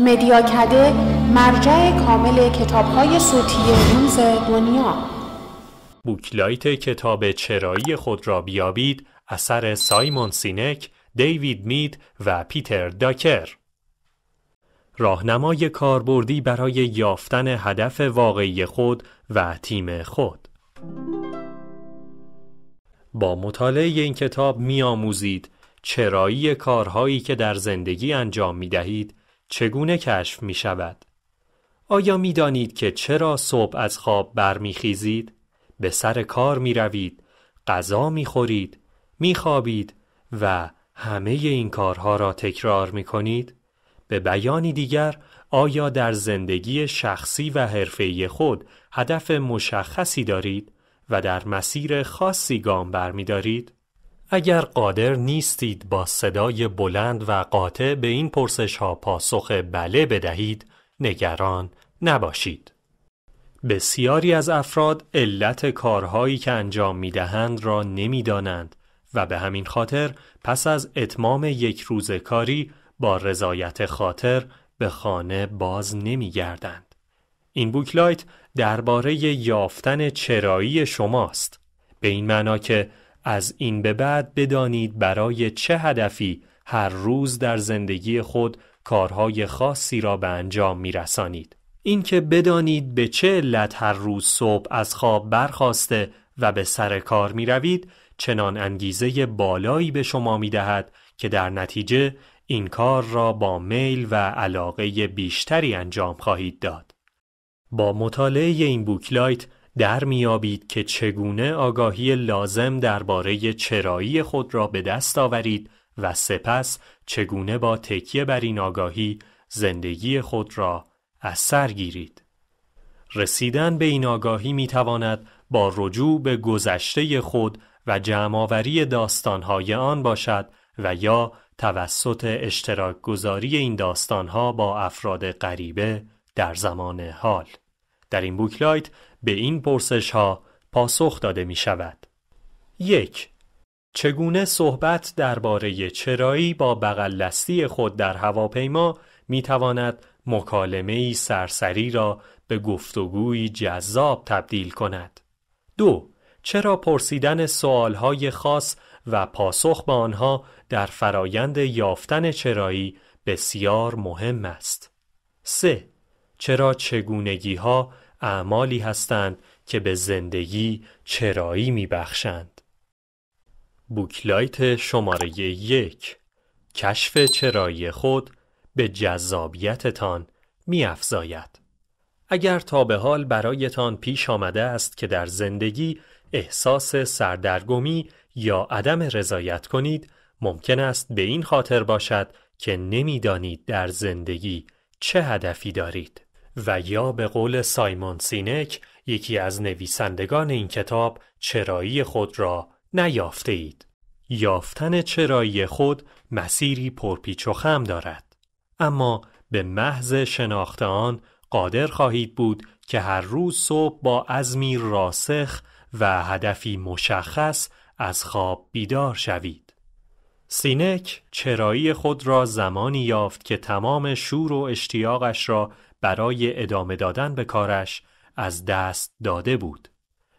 مدیاکده مرجع کامل های صوتی روز دنیا بوکلایت کتاب چرایی خود را بیابید اثر سایمون سینک، دیوید مید و پیتر داکر راهنمای کاربردی برای یافتن هدف واقعی خود و تیم خود با مطالعه این کتاب می چرایی کارهایی که در زندگی انجام می دهید چگونه کشف می شود؟ آیا می دانید که چرا صبح از خواب برمیخیزید؟ به سر کار می روید، غذا می خورید، می خوابید و همه این کارها را تکرار می کنید؟ به بیانی دیگر آیا در زندگی شخصی و حرفه‌ای خود هدف مشخصی دارید و در مسیر خاصی گام برمیدارید؟ اگر قادر نیستید با صدای بلند و قاطع به این پرسش ها پاسخ بله بدهید، نگران نباشید. بسیاری از افراد علت کارهایی که انجام می دهند را نمی دانند و به همین خاطر پس از اتمام یک روز کاری با رضایت خاطر به خانه باز نمی گردند. این بوکلایت درباره یافتن چرایی شماست. به این معنا که از این به بعد بدانید برای چه هدفی هر روز در زندگی خود کارهای خاصی را به انجام می رسانید. اینکه بدانید به چه علت هر روز صبح از خواب برخواسته و به سر کار می روید چنان انگیزه بالایی به شما می دهد که در نتیجه این کار را با میل و علاقه بیشتری انجام خواهید داد. با مطالعه این بوکلایت در میابید که چگونه آگاهی لازم درباره چرایی خود را به دست آورید و سپس چگونه با تکیه بر این آگاهی زندگی خود را از سر گیرید. رسیدن به این آگاهی میتواند با رجوع به گذشته خود و جمعآوری داستانهای آن باشد و یا توسط اشتراک گذاری این داستانها با افراد غریبه در زمان حال. در این بوکلایت به این پرسش ها پاسخ داده می شود. یک چگونه صحبت درباره چرایی با بغل خود در هواپیما می تواند مکالمه سرسری را به گفتگوی جذاب تبدیل کند؟ دو چرا پرسیدن های خاص و پاسخ به آنها در فرایند یافتن چرایی بسیار مهم است. 3. چرا چگونگی ها اعمالی هستند که به زندگی چرایی بخشند. بوکلایت شماره یک کشف چرایی خود به جذابیتتان میافزاید. اگر تا به حال برایتان پیش آمده است که در زندگی احساس سردرگمی یا عدم رضایت کنید ممکن است به این خاطر باشد که نمیدانید در زندگی چه هدفی دارید. و یا به قول سایمون سینک یکی از نویسندگان این کتاب چرایی خود را نیافته اید. یافتن چرایی خود مسیری پرپیچ و خم دارد. اما به محض شناخت آن قادر خواهید بود که هر روز صبح با عزمی راسخ و هدفی مشخص از خواب بیدار شوید. سینک چرایی خود را زمانی یافت که تمام شور و اشتیاقش را برای ادامه دادن به کارش از دست داده بود.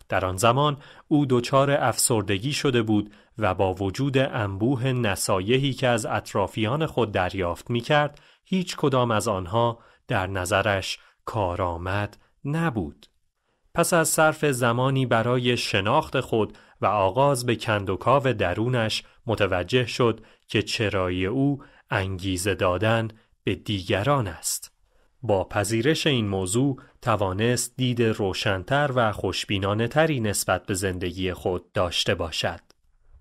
در آن زمان او دچار افسردگی شده بود و با وجود انبوه نصایحی که از اطرافیان خود دریافت می کرد، هیچ کدام از آنها در نظرش کارآمد نبود. پس از صرف زمانی برای شناخت خود و آغاز به کندوکاو درونش متوجه شد که چرای او انگیزه دادن به دیگران است. با پذیرش این موضوع توانست دید روشنتر و خوشبینانه تری نسبت به زندگی خود داشته باشد.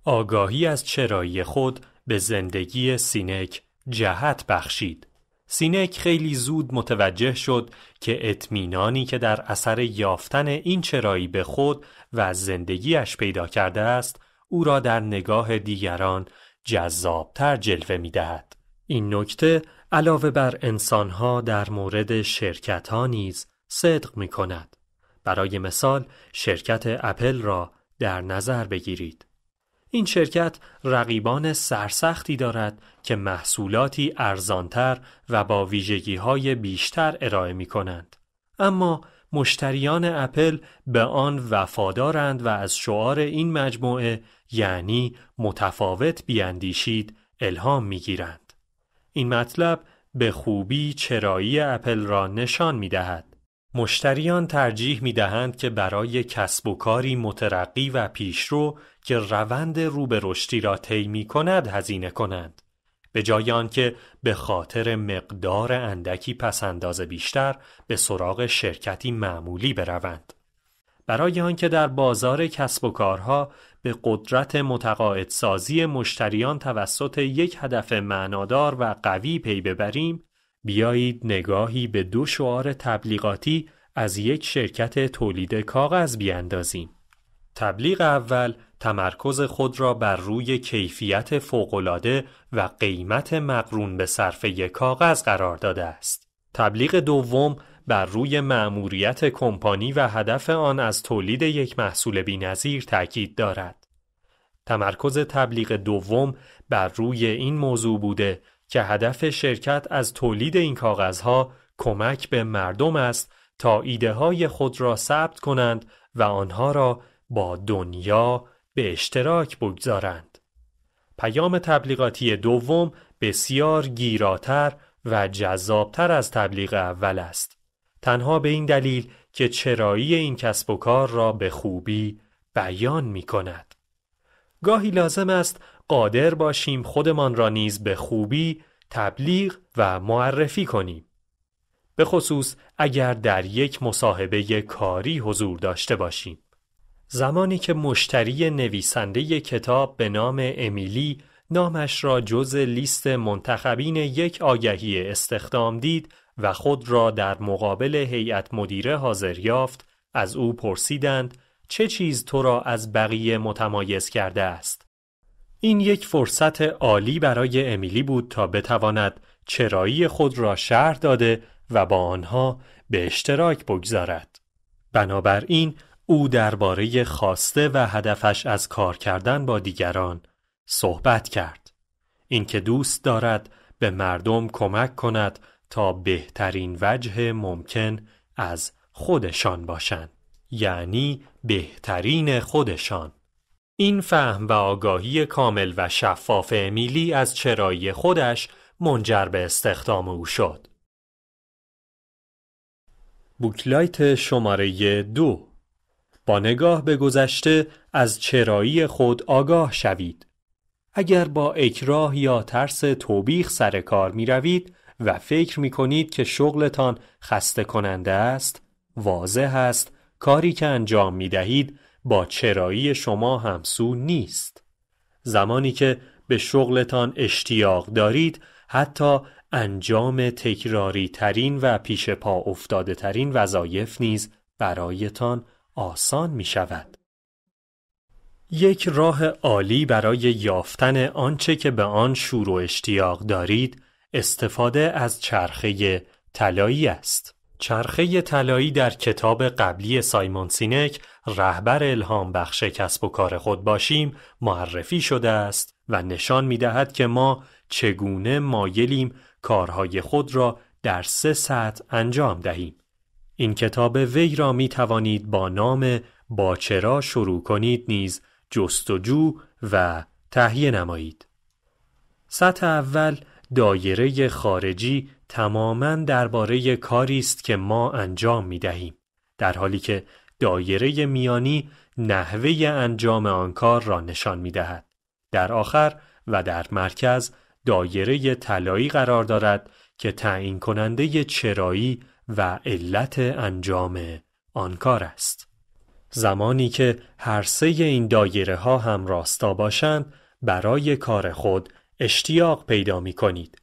آگاهی از چرایی خود به زندگی سینک جهت بخشید. سینک خیلی زود متوجه شد که اطمینانی که در اثر یافتن این چرایی به خود و زندگیش پیدا کرده است او را در نگاه دیگران جذابتر جلوه می دهد. این نکته علاوه بر انسانها در مورد شرکت ها نیز صدق می کند. برای مثال شرکت اپل را در نظر بگیرید. این شرکت رقیبان سرسختی دارد که محصولاتی ارزانتر و با ویژگی های بیشتر ارائه می کنند. اما مشتریان اپل به آن وفادارند و از شعار این مجموعه یعنی متفاوت بیاندیشید الهام می گیرند. این مطلب به خوبی چرایی اپل را نشان می دهد. مشتریان ترجیح می دهند که برای کسب و کاری مترقی و پیشرو که روند رو به رشدی را طی می کند هزینه کنند. به جای آنکه به خاطر مقدار اندکی پسنداز بیشتر به سراغ شرکتی معمولی بروند. برای آنکه در بازار کسب و کارها به قدرت متقاعدسازی مشتریان توسط یک هدف معنادار و قوی پی ببریم بیایید نگاهی به دو شعار تبلیغاتی از یک شرکت تولید کاغذ بیاندازیم تبلیغ اول تمرکز خود را بر روی کیفیت فوقالعاده و قیمت مقرون به صرفه کاغذ قرار داده است. تبلیغ دوم بر روی مأموریت کمپانی و هدف آن از تولید یک محصول بینظیر تاکید دارد. تمرکز تبلیغ دوم بر روی این موضوع بوده که هدف شرکت از تولید این کاغذها کمک به مردم است تا ایده های خود را ثبت کنند و آنها را با دنیا به اشتراک بگذارند. پیام تبلیغاتی دوم بسیار گیراتر و جذابتر از تبلیغ اول است. تنها به این دلیل که چرایی این کسب و کار را به خوبی بیان می کند. گاهی لازم است قادر باشیم خودمان را نیز به خوبی تبلیغ و معرفی کنیم. به خصوص اگر در یک مصاحبه کاری حضور داشته باشیم. زمانی که مشتری نویسنده کتاب به نام امیلی نامش را جز لیست منتخبین یک آگهی استخدام دید و خود را در مقابل هیئت مدیره حاضر یافت از او پرسیدند چه چیز تو را از بقیه متمایز کرده است این یک فرصت عالی برای امیلی بود تا بتواند چرایی خود را شهر داده و با آنها به اشتراک بگذارد بنابراین او درباره خواسته و هدفش از کار کردن با دیگران صحبت کرد اینکه دوست دارد به مردم کمک کند تا بهترین وجه ممکن از خودشان باشند یعنی بهترین خودشان این فهم و آگاهی کامل و شفاف امیلی از چرایی خودش منجر به استخدام او شد بوکلایت شماره دو با نگاه به گذشته از چرایی خود آگاه شوید اگر با اکراه یا ترس توبیخ سر کار می روید و فکر می کنید که شغلتان خسته کننده است واضح است کاری که انجام می دهید با چرایی شما همسو نیست زمانی که به شغلتان اشتیاق دارید حتی انجام تکراری ترین و پیش پا افتاده ترین وظایف نیز برایتان آسان می شود. یک راه عالی برای یافتن آنچه که به آن شور و اشتیاق دارید استفاده از چرخه طلایی است. چرخه طلایی در کتاب قبلی سایمون سینک رهبر الهام بخش کسب و کار خود باشیم معرفی شده است و نشان می دهد که ما چگونه مایلیم کارهای خود را در سه سطح انجام دهیم. این کتاب وی را می توانید با نام با چرا شروع کنید نیز جستجو و تهیه نمایید. سطح اول دایره خارجی تماما درباره کاری است که ما انجام می دهیم در حالی که دایره میانی نحوه انجام آن کار را نشان می دهد. در آخر و در مرکز دایره طلایی قرار دارد که تعیین کننده چرایی و علت انجام آن کار است. زمانی که هر سه این دایره ها هم راستا باشند برای کار خود اشتیاق پیدا می کنید.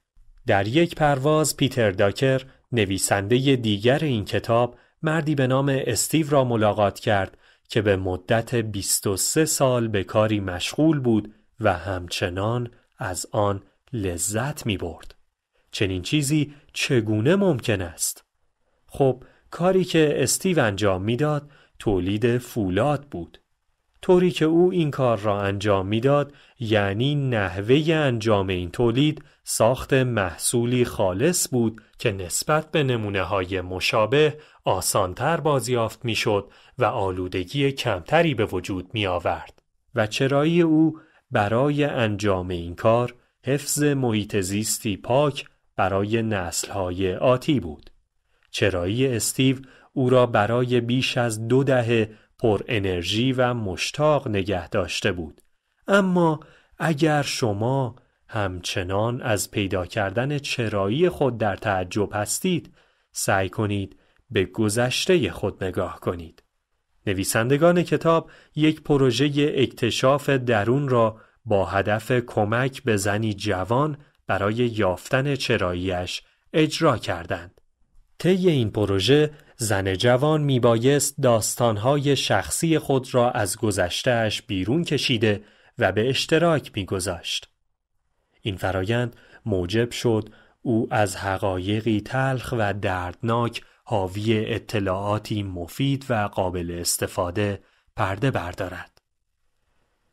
در یک پرواز پیتر داکر نویسنده دیگر این کتاب مردی به نام استیو را ملاقات کرد که به مدت 23 سال به کاری مشغول بود و همچنان از آن لذت می برد. چنین چیزی چگونه ممکن است؟ خب کاری که استیو انجام میداد تولید فولاد بود. طوری که او این کار را انجام میداد یعنی نحوه انجام این تولید ساخت محصولی خالص بود که نسبت به نمونه های مشابه آسانتر بازیافت میشد و آلودگی کمتری به وجود می آورد و چرایی او برای انجام این کار حفظ محیط زیستی پاک برای نسل های آتی بود. چرایی استیو او را برای بیش از دو دهه پر انرژی و مشتاق نگه داشته بود اما اگر شما همچنان از پیدا کردن چرایی خود در تعجب هستید سعی کنید به گذشته خود نگاه کنید نویسندگان کتاب یک پروژه اکتشاف درون را با هدف کمک به زنی جوان برای یافتن چراییش اجرا کردند. طی این پروژه زن جوان میبایست داستانهای شخصی خود را از گذشتهش بیرون کشیده و به اشتراک میگذاشت. این فرایند موجب شد او از حقایقی تلخ و دردناک حاوی اطلاعاتی مفید و قابل استفاده پرده بردارد.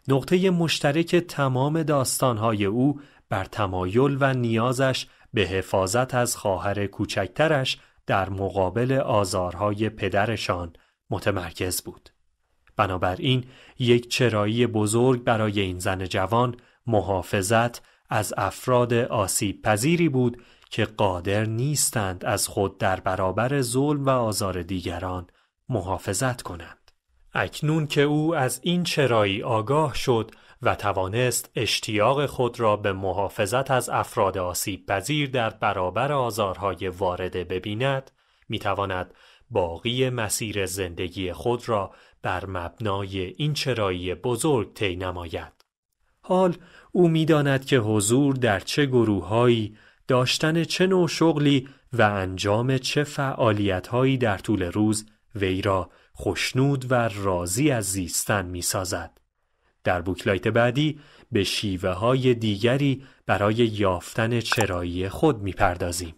نقطه مشترک تمام داستانهای او بر تمایل و نیازش به حفاظت از خواهر کوچکترش در مقابل آزارهای پدرشان متمرکز بود. بنابراین یک چرایی بزرگ برای این زن جوان محافظت از افراد آسیب پذیری بود که قادر نیستند از خود در برابر ظلم و آزار دیگران محافظت کنند. اکنون که او از این چرایی آگاه شد و توانست اشتیاق خود را به محافظت از افراد آسیب پذیر در برابر آزارهای وارده ببیند میتواند باقی مسیر زندگی خود را بر مبنای این چرایی بزرگ طی نماید حال او میداند که حضور در چه گروههایی داشتن چه نوع شغلی و انجام چه هایی در طول روز وی را خشنود و راضی از زیستن می سازد. در بوکلایت بعدی به شیوه های دیگری برای یافتن چرایی خود میپردازیم.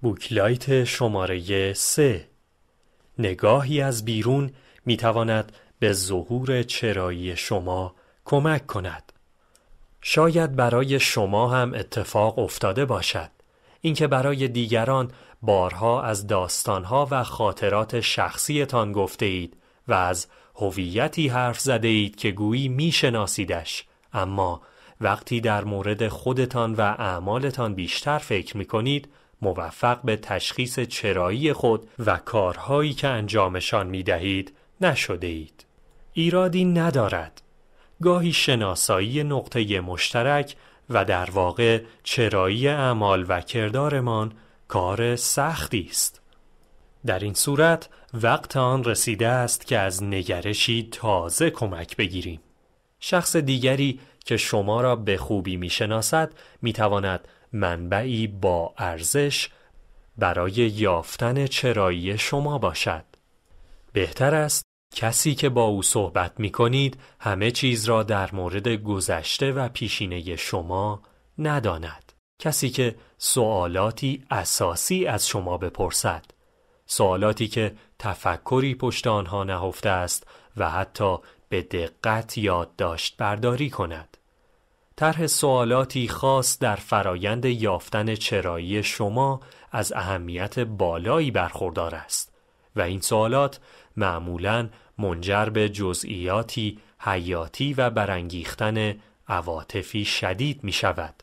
بوکلایت شماره 3 نگاهی از بیرون میتواند به ظهور چرایی شما کمک کند. شاید برای شما هم اتفاق افتاده باشد. اینکه برای دیگران بارها از داستانها و خاطرات شخصیتان گفته اید و از هویتی حرف زده اید که گویی میشناسیدش اما وقتی در مورد خودتان و اعمالتان بیشتر فکر می کنید موفق به تشخیص چرایی خود و کارهایی که انجامشان می دهید نشده اید. ایرادی ندارد. گاهی شناسایی نقطه مشترک و در واقع چرایی اعمال و کردارمان کار سختی است در این صورت وقت آن رسیده است که از نگرشی تازه کمک بگیریم شخص دیگری که شما را به خوبی میشناسد میتواند منبعی با ارزش برای یافتن چرایی شما باشد بهتر است کسی که با او صحبت می کنید همه چیز را در مورد گذشته و پیشینه شما نداند. کسی که سوالاتی اساسی از شما بپرسد. سوالاتی که تفکری پشت آنها نهفته است و حتی به دقت یادداشت برداری کند. طرح سوالاتی خاص در فرایند یافتن چرایی شما از اهمیت بالایی برخوردار است و این سوالات معمولا منجر به جزئیاتی حیاتی و برانگیختن عواطفی شدید می شود.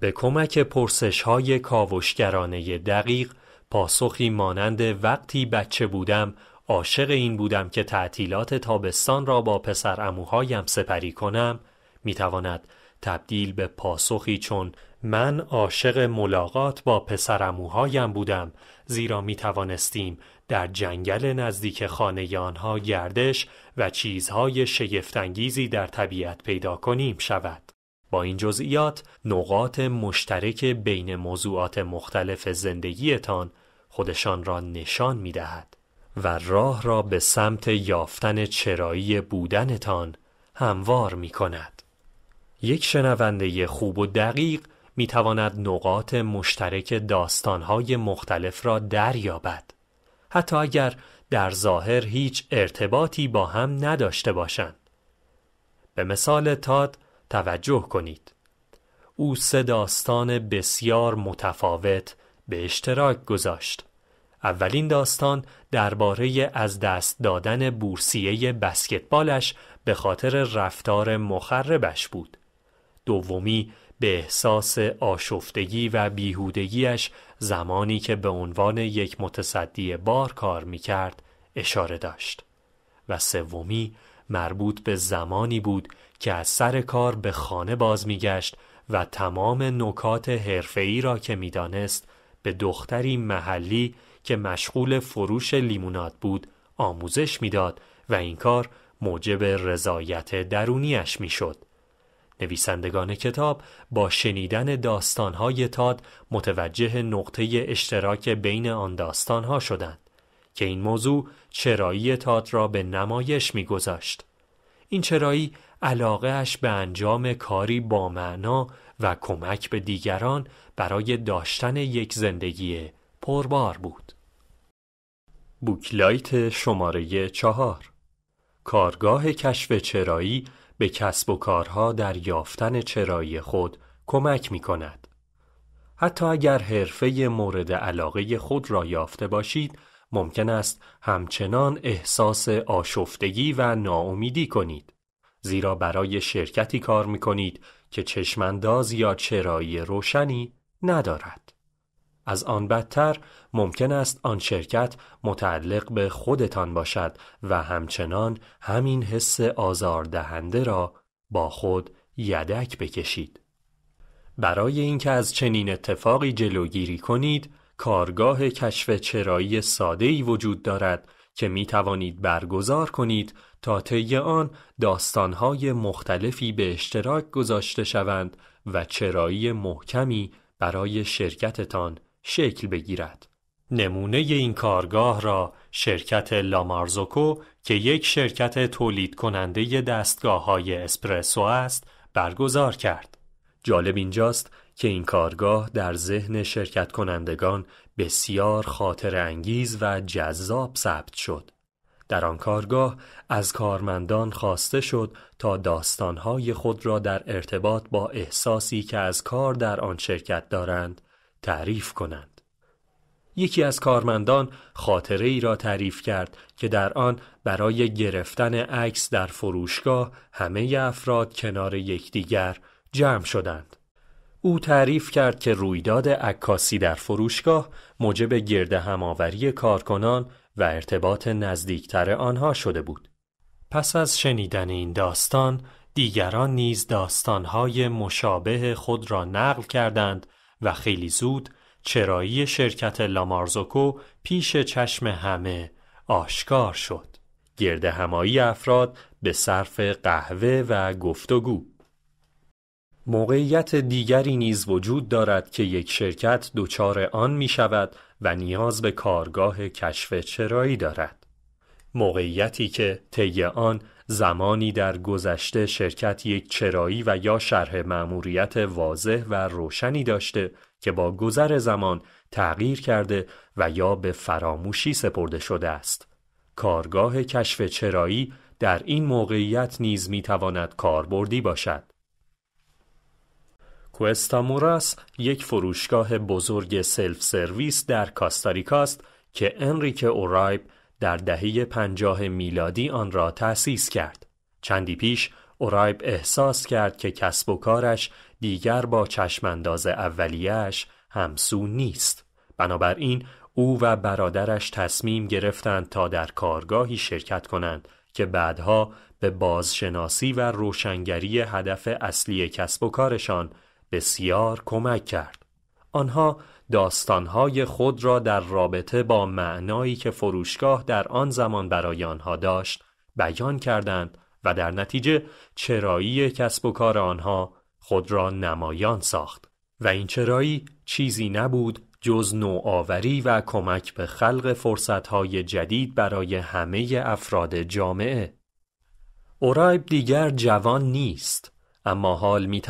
به کمک پرسش های کاوشگرانه دقیق پاسخی مانند وقتی بچه بودم عاشق این بودم که تعطیلات تابستان را با پسر اموهایم سپری کنم می تواند تبدیل به پاسخی چون من عاشق ملاقات با پسر اموهایم بودم زیرا می توانستیم در جنگل نزدیک خانه آنها گردش و چیزهای شگفتانگیزی در طبیعت پیدا کنیم شود. با این جزئیات نقاط مشترک بین موضوعات مختلف زندگیتان خودشان را نشان می دهد و راه را به سمت یافتن چرایی بودنتان هموار می کند. یک شنونده خوب و دقیق می تواند نقاط مشترک داستانهای مختلف را دریابد. حتی اگر در ظاهر هیچ ارتباطی با هم نداشته باشند. به مثال تاد توجه کنید. او سه داستان بسیار متفاوت به اشتراک گذاشت. اولین داستان درباره از دست دادن بورسیه بسکتبالش به خاطر رفتار مخربش بود. دومی به احساس آشفتگی و بیهودگیش زمانی که به عنوان یک متصدی بار کار می کرد اشاره داشت و سومی مربوط به زمانی بود که از سر کار به خانه باز می گشت و تمام نکات حرفه‌ای را که میدانست به دختری محلی که مشغول فروش لیموناد بود آموزش میداد و این کار موجب رضایت درونیش میشد نویسندگان کتاب با شنیدن داستانهای تاد متوجه نقطه اشتراک بین آن داستانها شدند که این موضوع چرایی تاد را به نمایش میگذاشت. این چرایی اش به انجام کاری با معنا و کمک به دیگران برای داشتن یک زندگی پربار بود. بوکلایت شماره چهار کارگاه کشف چرایی به کسب و کارها در یافتن چرایی خود کمک می کند. حتی اگر حرفه مورد علاقه خود را یافته باشید، ممکن است همچنان احساس آشفتگی و ناامیدی کنید. زیرا برای شرکتی کار می کنید که چشمنداز یا چرایی روشنی ندارد. از آن بدتر ممکن است آن شرکت متعلق به خودتان باشد و همچنان همین حس آزاردهنده را با خود یدک بکشید. برای اینکه از چنین اتفاقی جلوگیری کنید، کارگاه کشف چرایی ساده‌ای وجود دارد که می توانید برگزار کنید تا طی آن داستانهای مختلفی به اشتراک گذاشته شوند و چرایی محکمی برای شرکتتان شکل بگیرد. نمونه این کارگاه را شرکت لامارزوکو که یک شرکت تولید کننده دستگاه های اسپرسو است برگزار کرد. جالب اینجاست که این کارگاه در ذهن شرکت کنندگان بسیار خاطر انگیز و جذاب ثبت شد. در آن کارگاه از کارمندان خواسته شد تا داستانهای خود را در ارتباط با احساسی که از کار در آن شرکت دارند تعریف کنند یکی از کارمندان خاطره ای را تعریف کرد که در آن برای گرفتن عکس در فروشگاه همه افراد کنار یکدیگر جمع شدند. او تعریف کرد که رویداد عکاسی در فروشگاه موجب گرد همآوری کارکنان و ارتباط نزدیکتر آنها شده بود. پس از شنیدن این داستان دیگران نیز داستانهای مشابه خود را نقل کردند و خیلی زود چرایی شرکت لامارزوکو پیش چشم همه آشکار شد. گرد همایی افراد به صرف قهوه و گفتگو موقعیت دیگری نیز وجود دارد که یک شرکت دوچار آن می شود و نیاز به کارگاه کشف چرایی دارد. موقعیتی که طی آن زمانی در گذشته شرکت یک چرایی و یا شرح مأموریت واضح و روشنی داشته که با گذر زمان تغییر کرده و یا به فراموشی سپرده شده است. کارگاه کشف چرایی در این موقعیت نیز می تواند کاربردی باشد. کوستاموراس یک فروشگاه بزرگ سلف سرویس در کاستاریکاست که انریک اورایب در دهه پنجاه میلادی آن را تأسیس کرد. چندی پیش اورایب احساس کرد که کسب و کارش دیگر با چشمانداز اولیش همسو نیست. بنابراین او و برادرش تصمیم گرفتند تا در کارگاهی شرکت کنند که بعدها به بازشناسی و روشنگری هدف اصلی کسب و کارشان بسیار کمک کرد. آنها داستانهای خود را در رابطه با معنایی که فروشگاه در آن زمان برای آنها داشت بیان کردند و در نتیجه چرایی کسب و کار آنها خود را نمایان ساخت و این چرایی چیزی نبود جز نوآوری و کمک به خلق فرصتهای جدید برای همه افراد جامعه. اورایب دیگر جوان نیست اما حال می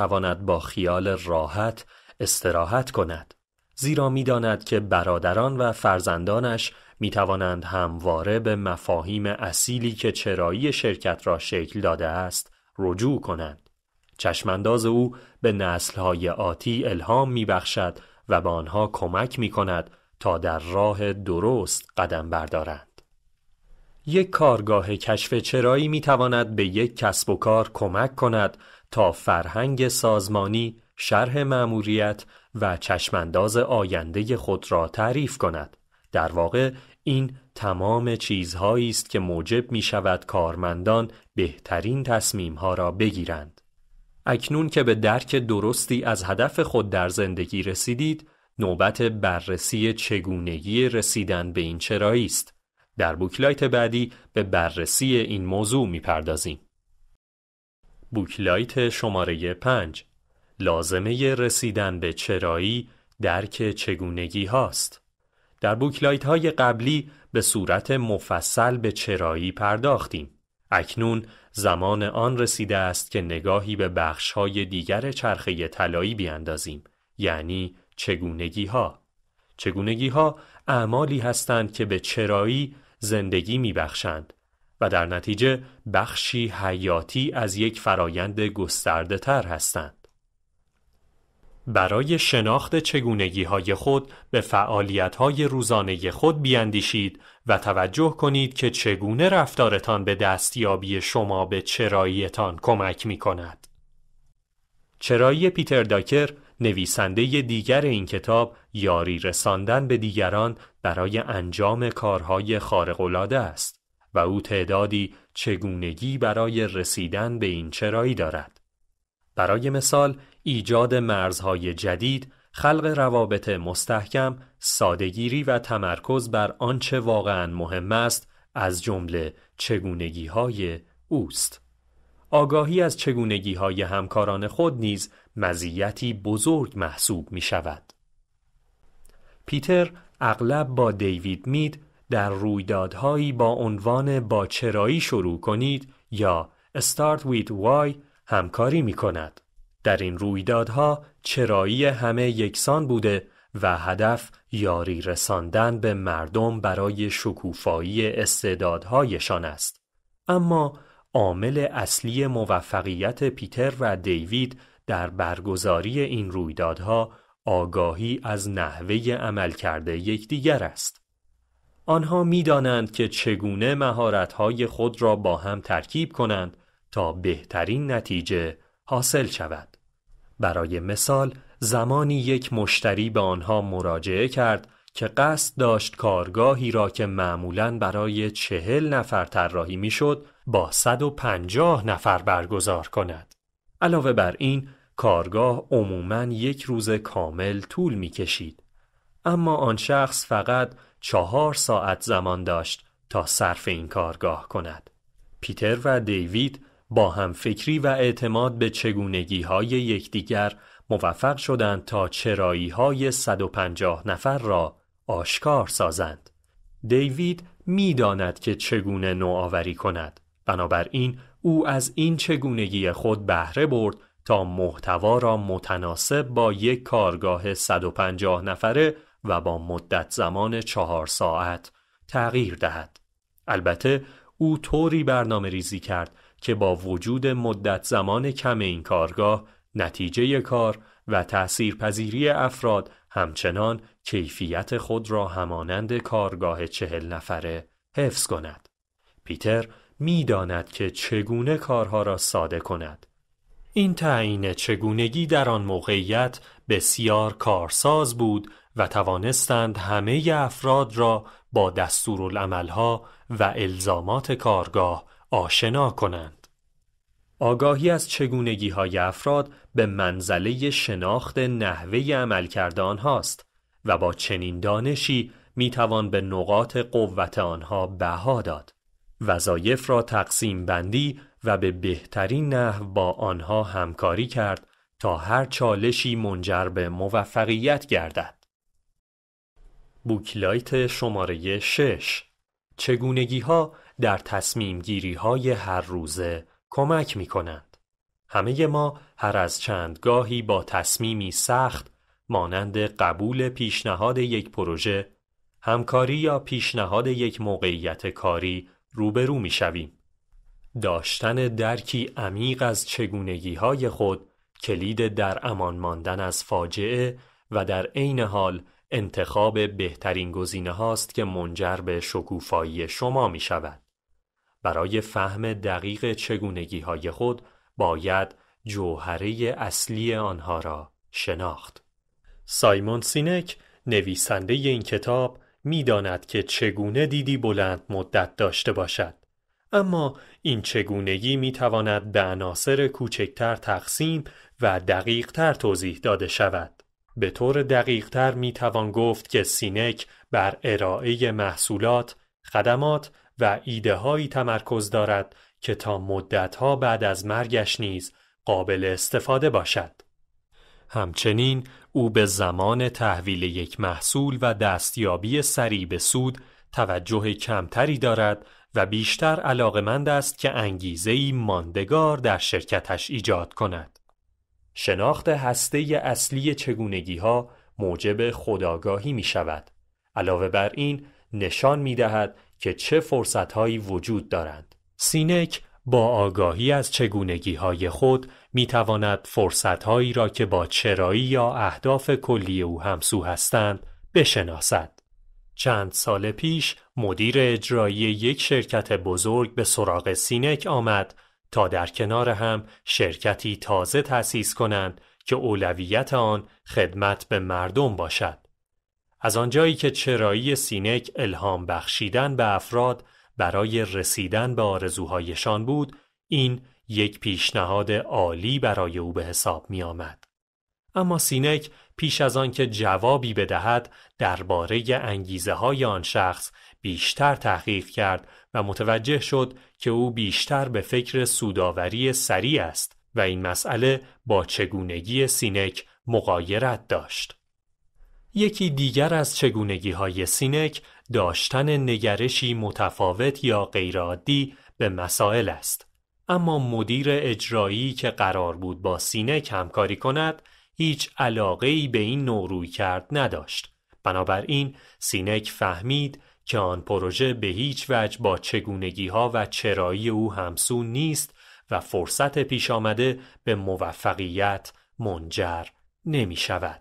با خیال راحت استراحت کند زیرا میداند که برادران و فرزندانش می توانند همواره به مفاهیم اصیلی که چرایی شرکت را شکل داده است رجوع کنند چشمانداز او به نسلهای آتی الهام می بخشد و به آنها کمک می کند تا در راه درست قدم بردارند. یک کارگاه کشف چرایی می تواند به یک کسب و کار کمک کند تا فرهنگ سازمانی شرح مأموریت و چشمانداز آینده خود را تعریف کند در واقع این تمام چیزهایی است که موجب می شود کارمندان بهترین تصمیم ها را بگیرند اکنون که به درک درستی از هدف خود در زندگی رسیدید نوبت بررسی چگونگی رسیدن به این چرایی است در بوکلایت بعدی به بررسی این موضوع پردازیم بوکلایت شماره 5 لازمه رسیدن به چرایی درک چگونگی هاست. در بوکلایت های قبلی به صورت مفصل به چرایی پرداختیم. اکنون زمان آن رسیده است که نگاهی به بخش های دیگر چرخه طلایی بیاندازیم یعنی چگونگی ها چگونگی ها اعمالی هستند که به چرایی زندگی میبخشند و در نتیجه بخشی حیاتی از یک فرایند گسترده تر هستند برای شناخت چگونگی های خود به فعالیت های روزانه خود بیاندیشید و توجه کنید که چگونه رفتارتان به دستیابی شما به چراییتان کمک می کند. چرایی پیتر داکر نویسنده دیگر این کتاب یاری رساندن به دیگران برای انجام کارهای خارق‌العاده است و او تعدادی چگونگی برای رسیدن به این چرایی دارد. برای مثال ایجاد مرزهای جدید، خلق روابط مستحکم، سادهگیری و تمرکز بر آنچه واقعا مهم است از جمله چگونگی های اوست. آگاهی از چگونگی های همکاران خود نیز مزیتی بزرگ محسوب می شود. پیتر اغلب با دیوید مید در رویدادهایی با عنوان با چرایی شروع کنید یا Start with Why همکاری می کند. در این رویدادها چرایی همه یکسان بوده و هدف یاری رساندن به مردم برای شکوفایی استعدادهایشان است اما عامل اصلی موفقیت پیتر و دیوید در برگزاری این رویدادها آگاهی از نحوه عمل یک یکدیگر است آنها میدانند که چگونه مهارت‌های خود را با هم ترکیب کنند تا بهترین نتیجه حاصل شود برای مثال زمانی یک مشتری به آنها مراجعه کرد که قصد داشت کارگاهی را که معمولا برای چهل نفر طراحی میشد با 150 نفر برگزار کند. علاوه بر این کارگاه عموما یک روز کامل طول می کشید. اما آن شخص فقط چهار ساعت زمان داشت تا صرف این کارگاه کند. پیتر و دیوید با هم فکری و اعتماد به چگونگی های یکدیگر موفق شدند تا چرایی های 150 نفر را آشکار سازند. دیوید میداند که چگونه نوآوری کند. بنابراین او از این چگونگی خود بهره برد تا محتوا را متناسب با یک کارگاه 150 نفره و با مدت زمان چهار ساعت تغییر دهد. البته او طوری برنامه ریزی کرد که با وجود مدت زمان کم این کارگاه نتیجه کار و پذیری افراد همچنان کیفیت خود را همانند کارگاه چهل نفره حفظ کند. پیتر میداند که چگونه کارها را ساده کند. این تعیین چگونگی در آن موقعیت بسیار کارساز بود و توانستند همه افراد را با دستورالعملها و الزامات کارگاه آشنا کنند. آگاهی از چگونگی های افراد به منزله شناخت نحوه عملکرد آنهاست و با چنین دانشی می توان به نقاط قوت آنها بها داد. وظایف را تقسیم بندی و به بهترین نحو با آنها همکاری کرد تا هر چالشی منجر به موفقیت گردد. بوکلایت شماره 6 چگونگی ها در تصمیم گیری های هر روزه کمک می کنند. همه ما هر از چند گاهی با تصمیمی سخت مانند قبول پیشنهاد یک پروژه، همکاری یا پیشنهاد یک موقعیت کاری روبرو می شویم. داشتن درکی عمیق از چگونگی های خود کلید در امان ماندن از فاجعه و در عین حال انتخاب بهترین گزینه هاست که منجر به شکوفایی شما می شود. برای فهم دقیق چگونگی های خود باید جوهره اصلی آنها را شناخت. سایمون سینک نویسنده این کتاب میداند که چگونه دیدی بلند مدت داشته باشد. اما این چگونگی می تواند به عناصر کوچکتر تقسیم و دقیقتر توضیح داده شود. به طور دقیقتر می توان گفت که سینک بر ارائه محصولات، خدمات و ایده هایی تمرکز دارد که تا مدتها بعد از مرگش نیز قابل استفاده باشد. همچنین او به زمان تحویل یک محصول و دستیابی سریع به سود توجه کمتری دارد و بیشتر علاقمند است که انگیزه ای ماندگار در شرکتش ایجاد کند. شناخت هسته اصلی چگونگی ها موجب خداگاهی می شود. علاوه بر این نشان می دهد که چه فرصتهایی وجود دارند. سینک با آگاهی از چگونگی های خود می تواند فرصت هایی را که با چرایی یا اهداف کلی او همسو هستند بشناسد. چند سال پیش مدیر اجرایی یک شرکت بزرگ به سراغ سینک آمد تا در کنار هم شرکتی تازه تأسیس کنند که اولویت آن خدمت به مردم باشد. از آنجایی که چرایی سینک الهام بخشیدن به افراد برای رسیدن به آرزوهایشان بود این یک پیشنهاد عالی برای او به حساب می آمد. اما سینک پیش از آن که جوابی بدهد درباره انگیزه های آن شخص بیشتر تحقیق کرد و متوجه شد که او بیشتر به فکر سوداوری سریع است و این مسئله با چگونگی سینک مقایرت داشت. یکی دیگر از چگونگی های سینک داشتن نگرشی متفاوت یا غیرعادی به مسائل است. اما مدیر اجرایی که قرار بود با سینک همکاری کند هیچ علاقه ای به این نوع کرد نداشت. بنابراین سینک فهمید که آن پروژه به هیچ وجه با چگونگی ها و چرایی او همسو نیست و فرصت پیش آمده به موفقیت منجر نمی شود.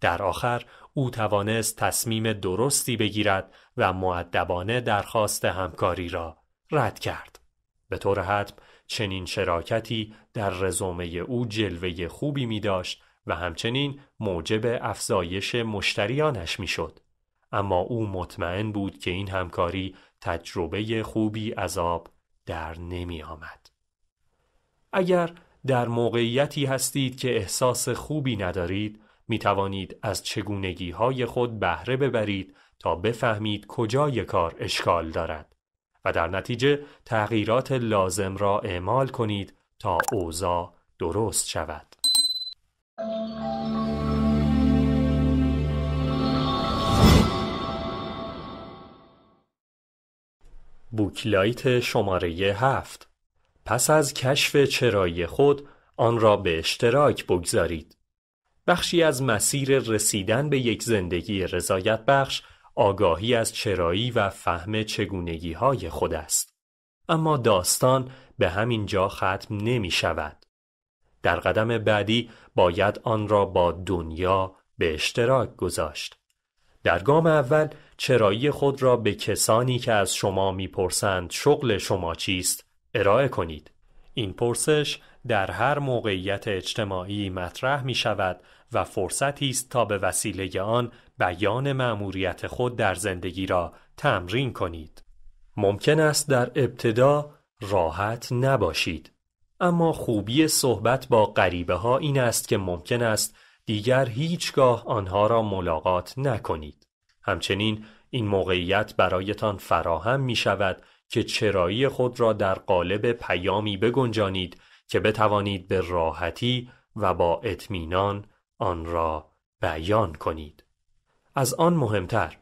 در آخر او توانست تصمیم درستی بگیرد و معدبانه درخواست همکاری را رد کرد. به طور حتم چنین شراکتی در رزومه او جلوه خوبی می داشت و همچنین موجب افزایش مشتریانش می شد. اما او مطمئن بود که این همکاری تجربه خوبی از آب در نمی آمد. اگر در موقعیتی هستید که احساس خوبی ندارید می توانید از چگونگی های خود بهره ببرید تا بفهمید کجای کار اشکال دارد و در نتیجه تغییرات لازم را اعمال کنید تا اوضاع درست شود. بوکلایت شماره هفت پس از کشف چرایی خود آن را به اشتراک بگذارید. بخشی از مسیر رسیدن به یک زندگی رضایت بخش آگاهی از چرایی و فهم چگونگی های خود است. اما داستان به همین جا ختم نمی شود. در قدم بعدی باید آن را با دنیا به اشتراک گذاشت. در گام اول چرایی خود را به کسانی که از شما میپرسند شغل شما چیست ارائه کنید. این پرسش در هر موقعیت اجتماعی مطرح می شود و فرصتی است تا به وسیله آن بیان مأموریت خود در زندگی را تمرین کنید. ممکن است در ابتدا راحت نباشید اما خوبی صحبت با غریبه ها این است که ممکن است دیگر هیچگاه آنها را ملاقات نکنید. همچنین این موقعیت برایتان فراهم می شود که چرایی خود را در قالب پیامی بگنجانید که بتوانید به راحتی و با اطمینان آن را بیان کنید از آن مهمتر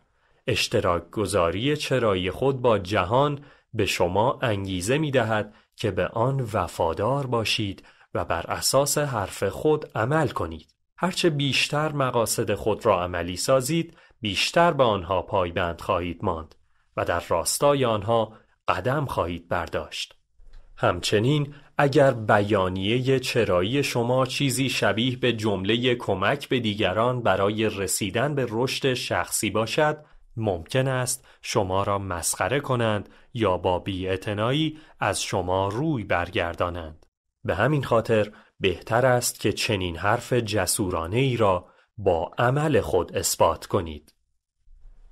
اشتراک گذاری چرایی خود با جهان به شما انگیزه می دهد که به آن وفادار باشید و بر اساس حرف خود عمل کنید. هرچه بیشتر مقاصد خود را عملی سازید، بیشتر به آنها پایبند خواهید ماند و در راستای آنها قدم خواهید برداشت. همچنین اگر بیانیه چرایی شما چیزی شبیه به جمله کمک به دیگران برای رسیدن به رشد شخصی باشد ممکن است شما را مسخره کنند یا با بیاعتنایی از شما روی برگردانند به همین خاطر بهتر است که چنین حرف جسورانه ای را با عمل خود اثبات کنید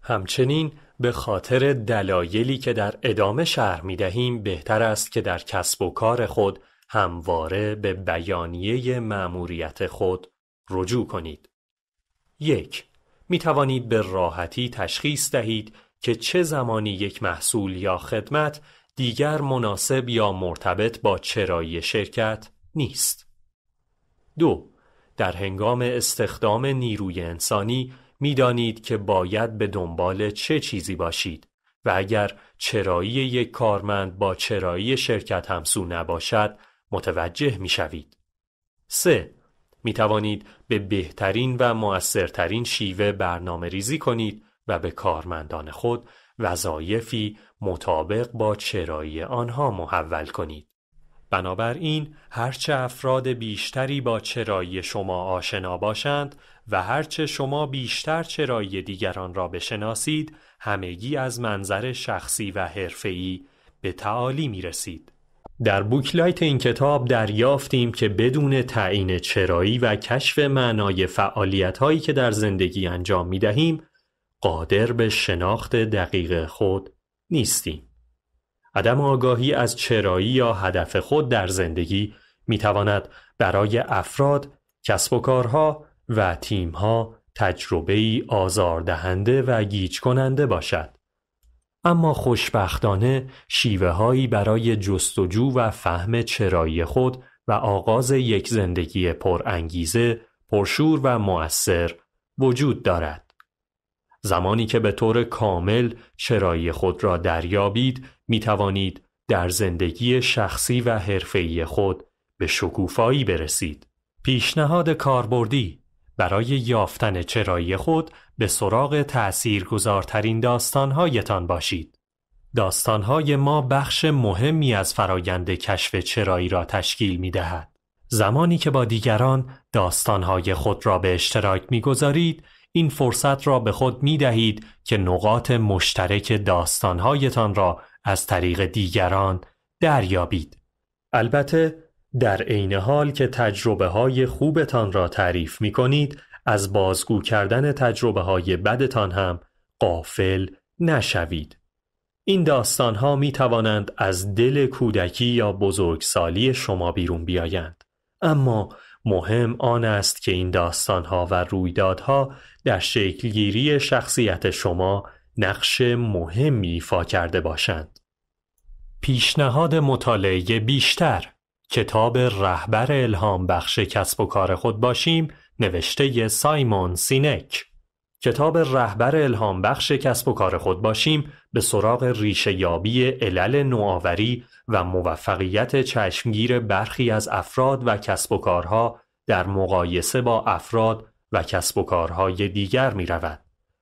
همچنین به خاطر دلایلی که در ادامه شهر می دهیم بهتر است که در کسب و کار خود همواره به بیانیه مأموریت خود رجوع کنید. یک می توانید به راحتی تشخیص دهید که چه زمانی یک محصول یا خدمت دیگر مناسب یا مرتبط با چرایی شرکت نیست. دو در هنگام استخدام نیروی انسانی میدانید که باید به دنبال چه چیزی باشید و اگر چرایی یک کارمند با چرایی شرکت همسو نباشد متوجه شوید. 3. می توانید به بهترین و مؤثرترین شیوه برنامه ریزی کنید و به کارمندان خود وظایفی مطابق با چرایی آنها محول کنید. بنابراین هرچه افراد بیشتری با چرایی شما آشنا باشند و هرچه شما بیشتر چرایی دیگران را بشناسید همگی از منظر شخصی و حرفه‌ای به تعالی می رسید. در بوکلایت این کتاب دریافتیم که بدون تعیین چرایی و کشف معنای فعالیت هایی که در زندگی انجام می دهیم قادر به شناخت دقیق خود نیستیم. عدم آگاهی از چرایی یا هدف خود در زندگی می تواند برای افراد کسب و کارها و تیمها تجربه ای آزاردهنده و گیج کننده باشد. اما خوشبختانه شیوه هایی برای جستجو و فهم چرایی خود و آغاز یک زندگی پرانگیزه، پرشور و مؤثر وجود دارد. زمانی که به طور کامل چرایی خود را دریابید می توانید در زندگی شخصی و حرفه‌ای خود به شکوفایی برسید. پیشنهاد کاربردی برای یافتن چرایی خود به سراغ تأثیرگذارترین داستانهایتان باشید. داستانهای ما بخش مهمی از فرایند کشف چرایی را تشکیل می دهد. زمانی که با دیگران داستانهای خود را به اشتراک می گذارید، این فرصت را به خود می دهید که نقاط مشترک داستانهایتان را از طریق دیگران دریابید. البته در عین حال که تجربه های خوبتان را تعریف می کنید از بازگو کردن تجربه های بدتان هم قافل نشوید. این داستان ها می توانند از دل کودکی یا بزرگسالی شما بیرون بیایند. اما مهم آن است که این داستان ها و رویدادها در شکلگیری شخصیت شما نقش مهمی ایفا کرده باشند. پیشنهاد مطالعه بیشتر کتاب رهبر الهام بخش کسب و کار خود باشیم نوشته سایمون سینک کتاب رهبر الهام بخش کسب و کار خود باشیم به سراغ ریشه یابی علل نوآوری و موفقیت چشمگیر برخی از افراد و کسب و کارها در مقایسه با افراد و کسب و کارهای دیگر می رود.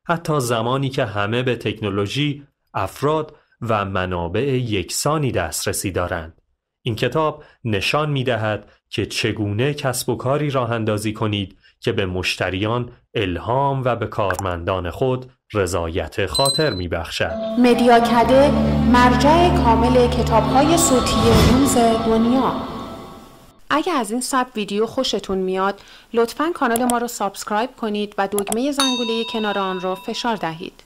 حتی زمانی که همه به تکنولوژی، افراد و منابع یکسانی دسترسی دارند. این کتاب نشان می دهد که چگونه کسب و کاری راه اندازی کنید که به مشتریان الهام و به کارمندان خود رضایت خاطر می بخشد. مرجع کامل کتاب های صوتی روز دنیا اگر از این سب ویدیو خوشتون میاد لطفا کانال ما رو سابسکرایب کنید و دکمه زنگوله کنار آن رو فشار دهید.